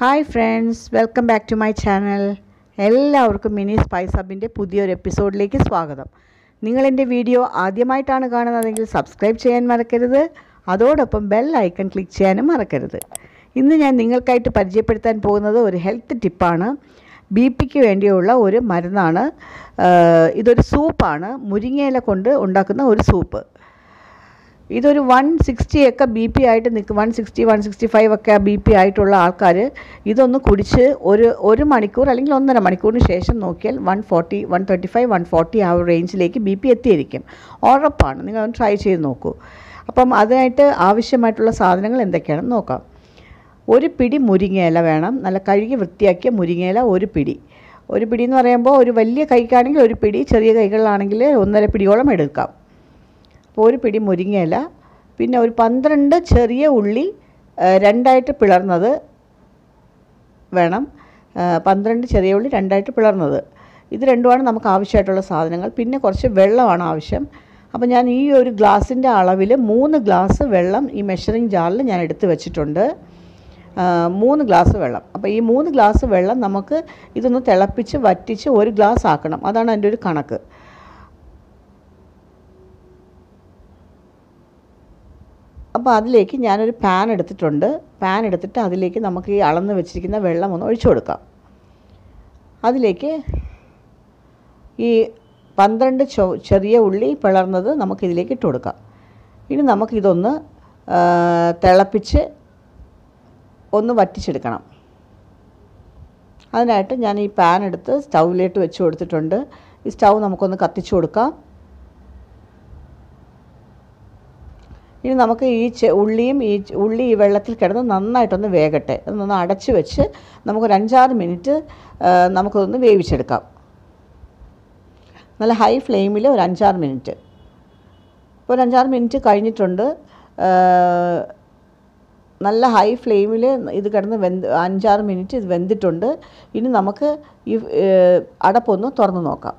hi friends welcome back to my channel എല്ലാവർക്കും mini spice ഹബിൻ്റെ പുതിയൊരു എപ്പിസോഡിലേക്ക് സ്വാഗതം നിങ്ങൾ എൻ്റെ വീഡിയോ ആദ്യമായിട്ടാണ് കാണുന്നതെങ്കിൽ സബ്സ്ക്രൈബ് ചെയ്യാൻ മറക്കരുത് അതോടൊപ്പം ബെൽ ഐക്കൺ ക്ലിക്ക് ചെയ്യാനും മറക്കരുത് ഇന്ന് ഞാൻ നിങ്ങൾക്കായിട്ട് പരിചയപ്പെടുത്താൻ പോകുന്നത് ഒരു ഹെൽത്ത് ടിപ്പാണ് ബി പിക്ക് വേണ്ടിയുള്ള ഒരു മരുന്നാണ് ഇതൊരു സൂപ്പാണ് മുരിങ്ങയില കൊണ്ട് ഉണ്ടാക്കുന്ന ഒരു സൂപ്പ് ഇതൊരു വൺ സിക്സ്റ്റി ഒക്കെ ബി പി ആയിട്ട് നിൽക്കും one sixty one sixty five ഒക്കെ ബി പി ആയിട്ടുള്ള ആൾക്കാർ ഇതൊന്ന് കുടിച്ച് ഒരു ഒരു മണിക്കൂർ അല്ലെങ്കിൽ ഒന്നര മണിക്കൂറിന് ശേഷം നോക്കിയാൽ one forty one thirty five one forty ആ റേഞ്ചിലേക്ക് ബി പി എത്തിയിരിക്കും ഉറപ്പാണ് നിങ്ങൾ ട്രൈ ചെയ്ത് നോക്കൂ അപ്പം അതിനായിട്ട് ആവശ്യമായിട്ടുള്ള സാധനങ്ങൾ എന്തൊക്കെയാണെന്ന് നോക്കാം ഒരു പിടി മുരിങ്ങയില വേണം നല്ല കഴുകി വൃത്തിയാക്കിയ മുരിങ്ങയില ഒരു പിടി ഒരു പിടി എന്ന് പറയുമ്പോൾ ഒരു വലിയ കൈക്കാണെങ്കിൽ ഒരു പിടി ചെറിയ കൈകളിലാണെങ്കിൽ ഒന്നര പിടിയോളം എടുക്കാം ഒരു പിടി മുരിങ്ങയില പിന്നെ ഒരു പന്ത്രണ്ട് ചെറിയ ഉള്ളി രണ്ടായിട്ട് പിളർന്നത് വേണം പന്ത്രണ്ട് ചെറിയ ഉള്ളി രണ്ടായിട്ട് പിളർന്നത് ഇത് രണ്ടുമാണ് നമുക്ക് ആവശ്യമായിട്ടുള്ള സാധനങ്ങൾ പിന്നെ കുറച്ച് വെള്ളമാണ് ആവശ്യം അപ്പോൾ ഞാൻ ഈ ഒരു ഗ്ലാസിൻ്റെ അളവിൽ മൂന്ന് ഗ്ലാസ് വെള്ളം ഈ മെഷറിംഗ് ജാറിൽ ഞാൻ എടുത്ത് വെച്ചിട്ടുണ്ട് മൂന്ന് ഗ്ലാസ് വെള്ളം അപ്പോൾ ഈ മൂന്ന് ഗ്ലാസ് വെള്ളം നമുക്ക് ഇതൊന്ന് തിളപ്പിച്ച് വറ്റിച്ച് ഒരു ഗ്ലാസ് ആക്കണം അതാണ് എൻ്റെ ഒരു കണക്ക് അപ്പോൾ അതിലേക്ക് ഞാനൊരു പാൻ എടുത്തിട്ടുണ്ട് പാൻ എടുത്തിട്ട് അതിലേക്ക് നമുക്ക് ഈ അളന്ന് വെച്ചിരിക്കുന്ന വെള്ളം ഒന്ന് ഒഴിച്ചു കൊടുക്കാം അതിലേക്ക് ഈ പന്ത്രണ്ട് ചെറിയ ഉള്ളി പിളർന്നത് നമുക്കിതിലേക്ക് ഇട്ട് കൊടുക്കാം ഇനി നമുക്കിതൊന്ന് തിളപ്പിച്ച് ഒന്ന് വറ്റിച്ചെടുക്കണം അതിനായിട്ട് ഞാൻ ഈ പാൻ എടുത്ത് സ്റ്റൗവിലേക്ക് വെച്ച് കൊടുത്തിട്ടുണ്ട് ഈ സ്റ്റൗ നമുക്കൊന്ന് കത്തിച്ചു കൊടുക്കാം ഇനി നമുക്ക് ഈ ഉള്ളിയും ഈ ഉള്ളി ഈ വെള്ളത്തിൽ കിടന്ന് നന്നായിട്ടൊന്ന് വേകട്ടെ അതൊന്ന് അടച്ച് വെച്ച് നമുക്കൊരു അഞ്ചാറ് മിനിറ്റ് നമുക്കതൊന്ന് വേവിച്ചെടുക്കാം നല്ല ഹൈ ഫ്ലെയിമിൽ ഒരു അഞ്ചാറ് മിനിറ്റ് ഒരു അഞ്ചാറ് മിനിറ്റ് കഴിഞ്ഞിട്ടുണ്ട് നല്ല ഹൈ ഫ്ലെയിമിൽ ഇത് കിടന്ന് വെന്ത് അഞ്ചാറ് മിനിറ്റ് ഇത് വെന്തിട്ടുണ്ട് ഇനി നമുക്ക് ഈ അടപ്പൊന്ന് തുറന്ന് നോക്കാം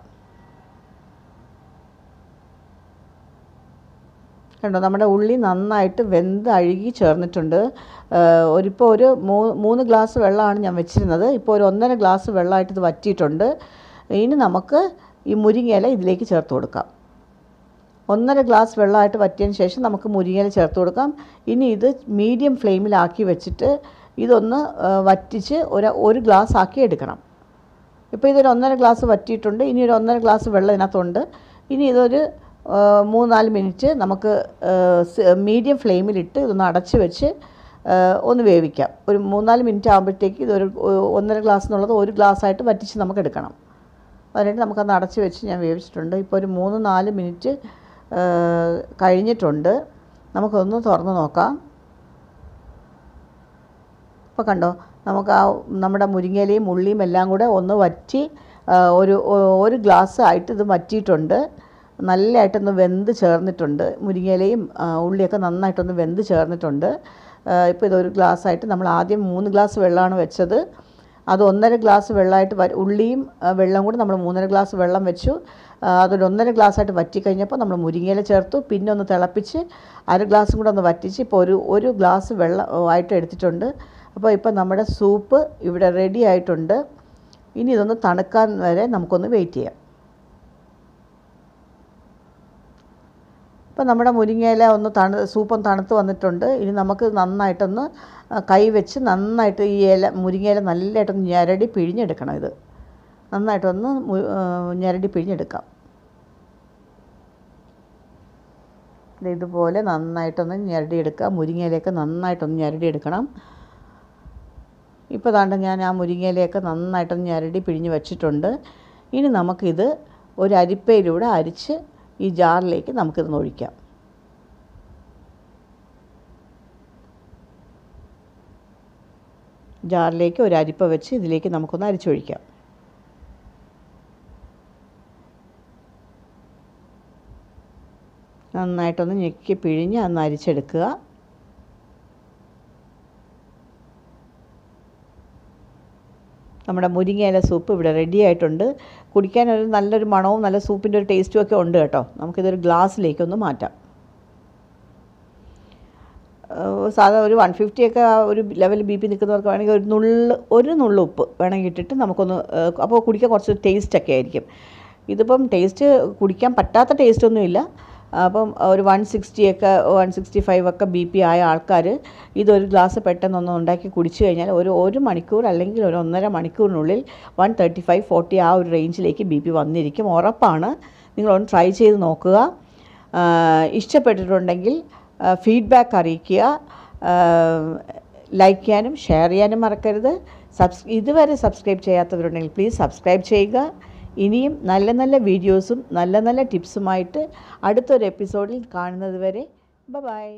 കണ്ടോ നമ്മുടെ ഉള്ളി നന്നായിട്ട് വെന്ത് അഴുകി ചേർന്നിട്ടുണ്ട് ഒരിപ്പോൾ ഒരു മൂന്ന് ഗ്ലാസ് വെള്ളമാണ് ഞാൻ വെച്ചിരുന്നത് ഇപ്പോൾ ഒരു ഒന്നര ഗ്ലാസ് വെള്ളമായിട്ട് ഇത് വറ്റിയിട്ടുണ്ട് ഇനി നമുക്ക് ഈ മുരിങ്ങയില ഇതിലേക്ക് ചേർത്ത് കൊടുക്കാം ഒന്നര ഗ്ലാസ് വെള്ളമായിട്ട് വറ്റിയതിന് ശേഷം നമുക്ക് മുരിങ്ങയില ചേർത്ത് കൊടുക്കാം ഇനി ഇത് മീഡിയം ഫ്ലെയിമിലാക്കി വെച്ചിട്ട് ഇതൊന്ന് വറ്റിച്ച് ഒരു ഒരു ഗ്ലാസ് ആക്കി എടുക്കണം ഇപ്പോൾ ഇതൊരു ഒന്നര ഗ്ലാസ് വറ്റിയിട്ടുണ്ട് ഇനി ഒരു ഒന്നര ഗ്ലാസ് വെള്ളം ഇതിനകത്തുണ്ട് ഇനി ഇതൊരു മൂന്നാല് മിനിറ്റ് നമുക്ക് മീഡിയം ഫ്ലെയിമിലിട്ട് ഇതൊന്ന് അടച്ച് വെച്ച് ഒന്ന് വേവിക്കാം ഒരു മൂന്നാല് മിനിറ്റ് ആകുമ്പോഴത്തേക്ക് ഇതൊരു ഒന്നര ഗ്ലാസ് എന്നുള്ളത് ഒരു ഗ്ലാസ് ആയിട്ട് വറ്റിച്ച് നമുക്ക് എടുക്കണം അതിനായിട്ട് നമുക്കത് അടച്ച് വെച്ച് ഞാൻ വേവിച്ചിട്ടുണ്ട് ഇപ്പോൾ ഒരു മൂന്ന് നാല് മിനിറ്റ് കഴിഞ്ഞിട്ടുണ്ട് നമുക്കൊന്ന് തുറന്ന് നോക്കാം ഇപ്പോൾ കണ്ടോ നമുക്ക് ആ നമ്മുടെ മുരിങ്ങയിലയും ഉള്ളിയും എല്ലാം കൂടെ ഒന്ന് വറ്റി ഒരു ഒരു ഗ്ലാസ് ആയിട്ട് ഇത് വറ്റിയിട്ടുണ്ട് നല്ലതായിട്ടൊന്ന് വെന്ത് ചേർന്നിട്ടുണ്ട് മുരിങ്ങയിലയും ഉള്ളിയൊക്കെ നന്നായിട്ടൊന്ന് വെന്ത് ചേർന്നിട്ടുണ്ട് ഇപ്പോൾ ഇതൊരു ഗ്ലാസ്സായിട്ട് നമ്മൾ ആദ്യം മൂന്ന് ഗ്ലാസ് വെള്ളമാണ് വെച്ചത് അത് ഒന്നര ഗ്ലാസ് വെള്ളമായിട്ട് ഉള്ളിയും വെള്ളം കൂടി നമ്മൾ മൂന്നര ഗ്ലാസ് വെള്ളം വെച്ചു അതൊരു ഒന്നര ഗ്ലാസ്സായിട്ട് വറ്റിക്കഴിഞ്ഞപ്പോൾ നമ്മൾ മുരിങ്ങയില ചേർത്തു പിന്നെ ഒന്ന് തിളപ്പിച്ച് അര ഗ്ലാസ്സും കൂടെ ഒന്ന് വറ്റിച്ച് ഇപ്പോൾ ഒരു ഒരു ഗ്ലാസ് വെള്ളം ആയിട്ട് എടുത്തിട്ടുണ്ട് അപ്പോൾ ഇപ്പോൾ നമ്മുടെ സൂപ്പ് ഇവിടെ റെഡി ആയിട്ടുണ്ട് ഇനി ഇതൊന്ന് തണുക്കാൻ വരെ നമുക്കൊന്ന് വെയിറ്റ് ചെയ്യാം അപ്പോൾ നമ്മുടെ മുരിങ്ങയില ഒന്ന് തണു സൂപ്പം തണുത്ത് വന്നിട്ടുണ്ട് ഇനി നമുക്ക് നന്നായിട്ടൊന്ന് കൈ വെച്ച് നന്നായിട്ട് ഈ ഇല മുരിങ്ങയില നല്ലതായിട്ടൊന്ന് ഞരടി പിഴിഞ്ഞെടുക്കണം ഇത് നന്നായിട്ടൊന്ന് ഞരടി പിഴിഞ്ഞെടുക്കാം ഇതുപോലെ നന്നായിട്ടൊന്ന് ഞരടിയെടുക്കുക മുരിങ്ങയിലേക്ക് നന്നായിട്ടൊന്ന് ഞരടിയെടുക്കണം ഇപ്പോൾ താണ്ട് ഞാൻ ആ മുരിങ്ങയിലേക്ക് നന്നായിട്ടൊന്ന് ഞരടി പിഴിഞ്ഞ് വെച്ചിട്ടുണ്ട് ഇനി നമുക്കിത് ഒരു അരിപ്പയിലൂടെ അരിച്ച് ഈ ജാറിലേക്ക് നമുക്കിതൊന്ന് ഒഴിക്കാം ജാറിലേക്ക് ഒരു അരിപ്പ വെച്ച് ഇതിലേക്ക് നമുക്കൊന്ന് അരിച്ചൊഴിക്കാം നന്നായിട്ടൊന്ന് ഞെക്കി പിഴിഞ്ഞ് അന്ന് അരിച്ചെടുക്കുക നമ്മുടെ മുരിങ്ങയില സൂപ്പ് ഇവിടെ റെഡി ആയിട്ടുണ്ട് കുടിക്കാൻ നല്ലൊരു മണവും നല്ല സൂപ്പിൻ്റെ ഒരു ടേസ്റ്റും ഒക്കെ ഉണ്ട് കേട്ടോ നമുക്കിതൊരു ഒന്ന് മാറ്റാം സാധാ ഒരു വൺ ഫിഫ്റ്റി ഒക്കെ ഒരു ലെവൽ ബി പി നിൽക്കുന്നവർക്ക് വേണമെങ്കിൽ ഒരു നുള്ള് ഒരു നുള്ളു ഉപ്പ് വേണമെങ്കിൽ ഇട്ടിട്ട് നമുക്കൊന്ന് അപ്പോൾ കുടിക്കാൻ കുറച്ച് ടേസ്റ്റൊക്കെ ആയിരിക്കും ഇതിപ്പം ടേസ്റ്റ് കുടിക്കാൻ പറ്റാത്ത ഇല്ല അപ്പം ഒരു വൺ സിക്സ്റ്റിയൊക്കെ വൺ സിക്സ്റ്റി ഫൈവ് ഒക്കെ ബി പി ആയ ആൾക്കാർ ഇതൊരു ഗ്ലാസ് പെട്ടെന്നൊന്നും ഉണ്ടാക്കി കുടിച്ചു കഴിഞ്ഞാൽ ഒരു ഒരു മണിക്കൂർ അല്ലെങ്കിൽ ഒരു ഒന്നര മണിക്കൂറിനുള്ളിൽ വൺ തേർട്ടി ഫൈവ് ഫോർട്ടി ആ ഒരു റേഞ്ചിലേക്ക് ബി പി വന്നിരിക്കും ഉറപ്പാണ് നിങ്ങളൊന്ന് ട്രൈ ചെയ്ത് നോക്കുക ഇഷ്ടപ്പെട്ടിട്ടുണ്ടെങ്കിൽ ഫീഡ്ബാക്ക് അറിയിക്കുക ലൈക്ക് ചെയ്യാനും ഷെയർ ചെയ്യാനും മറക്കരുത് സബ്സ് ഇതുവരെ സബ്സ്ക്രൈബ് ചെയ്യാത്തവരുണ്ടെങ്കിൽ പ്ലീസ് സബ്സ്ക്രൈബ് ചെയ്യുക ഇനിയും നല്ല നല്ല വീഡിയോസും നല്ല നല്ല ടിപ്സുമായിട്ട് അടുത്തൊരു എപ്പിസോഡിൽ കാണുന്നത് വരെ ബൈ